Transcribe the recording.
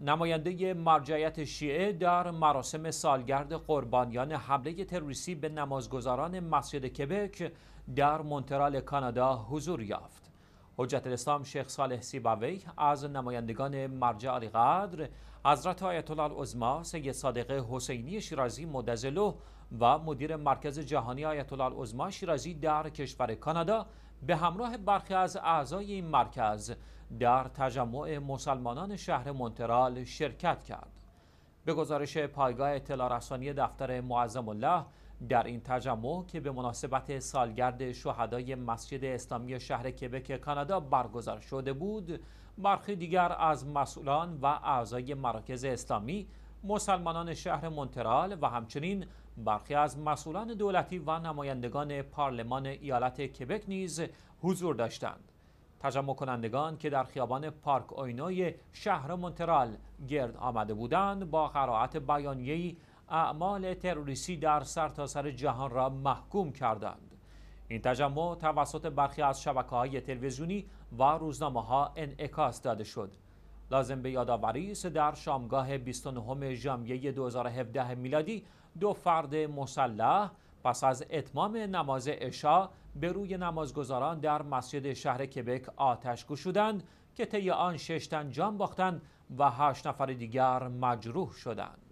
نماینده مرجعیت شیعه در مراسم سالگرد قربانیان حمله تروریستی به نمازگزاران مسجد کبک در مونترال کانادا حضور یافت. حجت الاسلام شیخ صالح سیباوی از نمایندگان مرجع قدر، حضرت آیت الله العظما سید صادق حسینی شیرازی مدزلو و مدیر مرکز جهانی آیت الله العظما شیرازی در کشور کانادا به همراه برخی از اعضای این مرکز در تجمع مسلمانان شهر مونترال شرکت کرد. به گزارش پایگاه اطلاع رسانی دفتر معظم الله در این تجمع که به مناسبت سالگرد شهدای مسجد اسلامی شهر کبک کانادا برگزار شده بود برخی دیگر از مسئولان و اعضای مراکز اسلامی مسلمانان شهر مونترال و همچنین برخی از مسئولان دولتی و نمایندگان پارلمان ایالت کبک نیز حضور داشتند. تجمع کنندگان که در خیابان پارک اوینوی شهر مونترال گرد آمده بودند با قرائت بیانیه‌ای اعمال تروریستی در سرتاسر سر جهان را محکوم کردند. این تجمع توسط برخی از شبکه های تلویزیونی و روزنامه ها انعکاس داده شد. لازم به یادآوری است در شامگاه 29 ژانویه 2017 میلادی دو فرد مسلح پس از اتمام نماز عشا به روی نمازگزاران در مسجد شهر کبک آتش گشودند که طی آن شش تن جان باختند و هشت نفر دیگر مجروح شدند